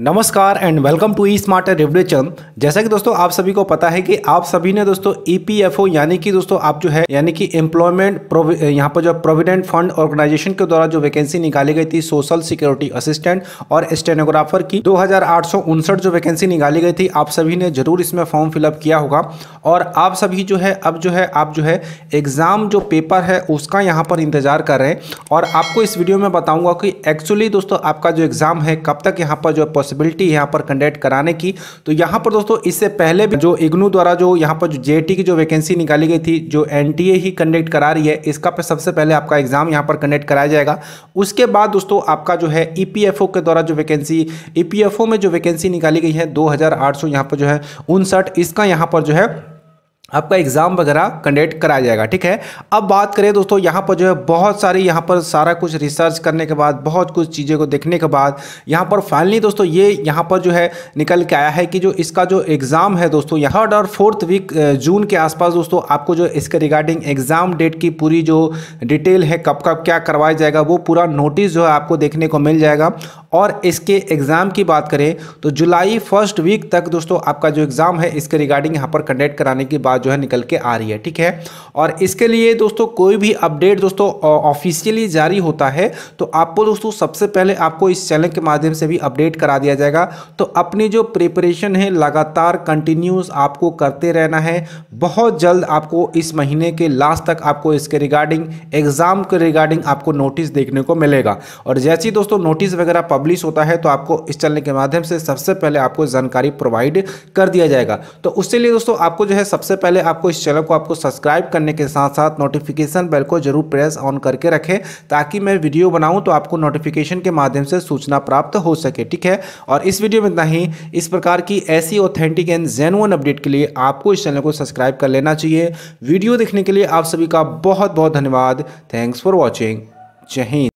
नमस्कार and welcome to E smart revolution जैसा कि दोस्तों आप सभी को पता है कि आप सभी ने दोस्तों ईपीएफओ e यानी कि दोस्तों आप जो है यानी कि एम्प्लॉयमेंट यहाँ पर जो प्रोविडेंट फंड ऑर्गेनाइजेशन के द्वारा जो वैकेंसी निकाली गई थी सोशल सिक्योरिटी असिस्टेंट और स्टेनोग्राफर की दो जो वैकेंसी निकाली गई थी आप सभी ने जरूर इसमें फॉर्म फिलअप किया होगा और आप सभी जो है अब जो है आप जो है एग्ज़ाम जो पेपर है उसका यहाँ पर इंतज़ार कर रहे हैं और आपको इस वीडियो में बताऊंगा कि एक्चुअली दोस्तों आपका जो एग्ज़ाम है कब तक यहाँ पर जो पॉसिबिलिटी यहाँ पर कंडक्ट कराने की तो यहाँ पर दोस्तों इससे पहले भी जो इग्नू द्वारा जो यहाँ पर जो जे की जो वैकेंसी निकाली गई थी जो एन ही कंडक्ट करा रही है इसका पर सबसे पहले आपका एग्जाम यहाँ पर कंडक्ट कराया जाएगा उसके बाद दोस्तों आपका जो है ई e के द्वारा जो वैकेंसी ई e में जो वैकेंसी निकाली गई है दो हज़ार पर जो है उनसठ इसका यहाँ पर जो है आपका एग्ज़ाम वगैरह कंडक्ट कराया जाएगा ठीक है अब बात करें दोस्तों यहाँ पर जो है बहुत सारी यहाँ पर सारा कुछ रिसर्च करने के बाद बहुत कुछ चीज़ें को देखने के बाद यहाँ पर फाइनली दोस्तों ये यहाँ पर जो है निकल के आया है कि जो इसका जो एग्ज़ाम है दोस्तों यहाँ थर्ड और फोर्थ वीक जून के आसपास दोस्तों आपको जो इसके रिगार्डिंग एग्ज़ाम डेट की पूरी जो डिटेल है कब कब क्या करवाया जाएगा वो पूरा नोटिस जो है आपको देखने को मिल जाएगा और इसके एग्ज़ाम की बात करें तो जुलाई फर्स्ट वीक तक दोस्तों आपका जो एग्ज़ाम है इसके रिगार्डिंग यहाँ पर कंडक्ट कराने की बात जो है निकल के आ रही है ठीक है और इसके लिए दोस्तों कोई भी अपडेट दोस्तों ऑफिशियली जारी होता है तो आपको दोस्तों सबसे पहले आपको इस चैनल के माध्यम से भी अपडेट करा दिया जाएगा तो अपनी जो प्रिपरेशन है लगातार कंटिन्यूस आपको करते रहना है बहुत जल्द आपको इस महीने के लास्ट तक आपको इसके रिगार्डिंग एग्ज़ाम के रिगार्डिंग आपको नोटिस देखने को मिलेगा और जैसे दोस्तों नोटिस वगैरह पब्लिश होता है तो आपको इस चैनल के माध्यम से सबसे पहले आपको जानकारी प्रोवाइड कर दिया जाएगा तो उसके लिए दोस्तों आपको जो है सबसे पहले आपको इस चैनल को आपको सब्सक्राइब करने के साथ साथ नोटिफिकेशन बेल को जरूर प्रेस ऑन करके रखें ताकि मैं वीडियो बनाऊँ तो आपको नोटिफिकेशन के माध्यम से सूचना प्राप्त हो सके ठीक है और इस वीडियो में इतना ही इस प्रकार की ऐसी ऑथेंटिक एंड जेनुअन अपडेट के लिए आपको इस चैनल को सब्सक्राइब कर लेना चाहिए वीडियो देखने के लिए आप सभी का बहुत बहुत धन्यवाद थैंक्स फॉर वॉचिंग जय हिंद